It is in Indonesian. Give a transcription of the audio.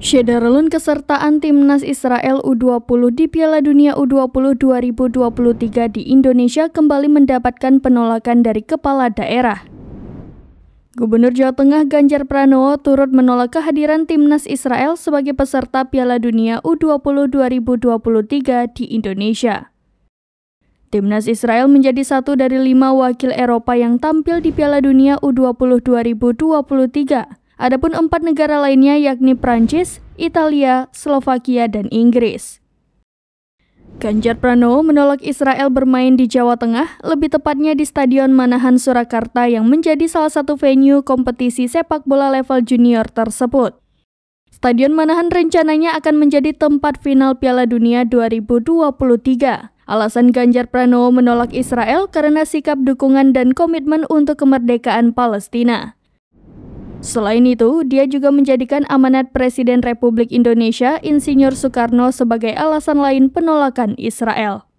Syederlun kesertaan timnas Israel U20 di Piala Dunia U20 2023 di Indonesia kembali mendapatkan penolakan dari kepala daerah. Gubernur Jawa Tengah Ganjar Pranowo turut menolak kehadiran timnas Israel sebagai peserta Piala Dunia U20 2023 di Indonesia. Timnas Israel menjadi satu dari lima wakil Eropa yang tampil di Piala Dunia U20 2023 Adapun empat negara lainnya yakni Prancis, Italia, Slovakia, dan Inggris. Ganjar Pranowo menolak Israel bermain di Jawa Tengah, lebih tepatnya di Stadion Manahan Surakarta yang menjadi salah satu venue kompetisi sepak bola level junior tersebut. Stadion Manahan rencananya akan menjadi tempat final Piala Dunia 2023. Alasan Ganjar Pranowo menolak Israel karena sikap dukungan dan komitmen untuk kemerdekaan Palestina. Selain itu, dia juga menjadikan amanat Presiden Republik Indonesia Insinyur Soekarno sebagai alasan lain penolakan Israel.